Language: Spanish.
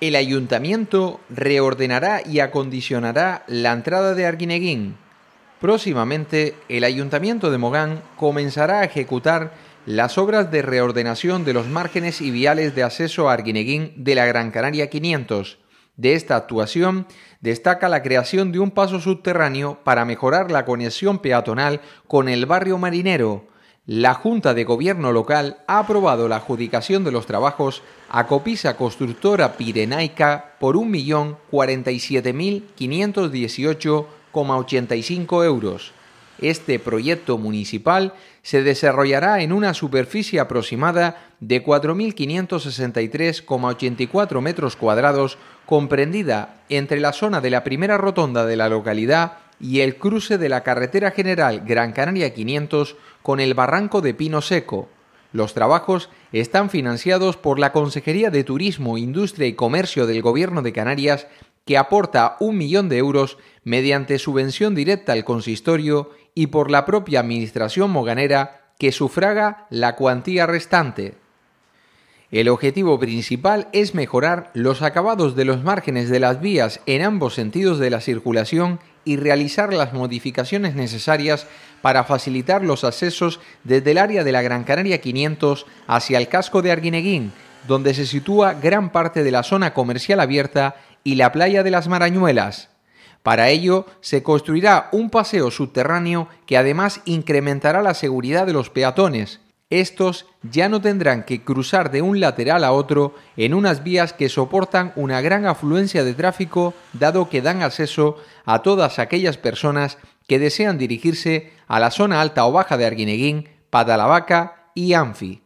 El ayuntamiento reordenará y acondicionará la entrada de Arguineguín. Próximamente, el ayuntamiento de Mogán comenzará a ejecutar las obras de reordenación de los márgenes y viales de acceso a Arguineguín de la Gran Canaria 500. De esta actuación destaca la creación de un paso subterráneo para mejorar la conexión peatonal con el barrio marinero, la Junta de Gobierno Local ha aprobado la adjudicación de los trabajos a Copisa Constructora Pirenaica por 1.047.518,85 euros. Este proyecto municipal se desarrollará en una superficie aproximada de 4.563,84 metros cuadrados comprendida entre la zona de la primera rotonda de la localidad y el cruce de la carretera general Gran Canaria 500 con el barranco de Pino Seco. Los trabajos están financiados por la Consejería de Turismo, Industria y Comercio del Gobierno de Canarias, que aporta un millón de euros mediante subvención directa al consistorio y por la propia Administración Moganera, que sufraga la cuantía restante. El objetivo principal es mejorar los acabados de los márgenes de las vías en ambos sentidos de la circulación y realizar las modificaciones necesarias para facilitar los accesos desde el área de la Gran Canaria 500 hacia el casco de Arguineguín, donde se sitúa gran parte de la zona comercial abierta y la playa de las Marañuelas. Para ello, se construirá un paseo subterráneo que además incrementará la seguridad de los peatones, estos ya no tendrán que cruzar de un lateral a otro en unas vías que soportan una gran afluencia de tráfico, dado que dan acceso a todas aquellas personas que desean dirigirse a la zona alta o baja de Arguineguín, Padalabaca y Anfi.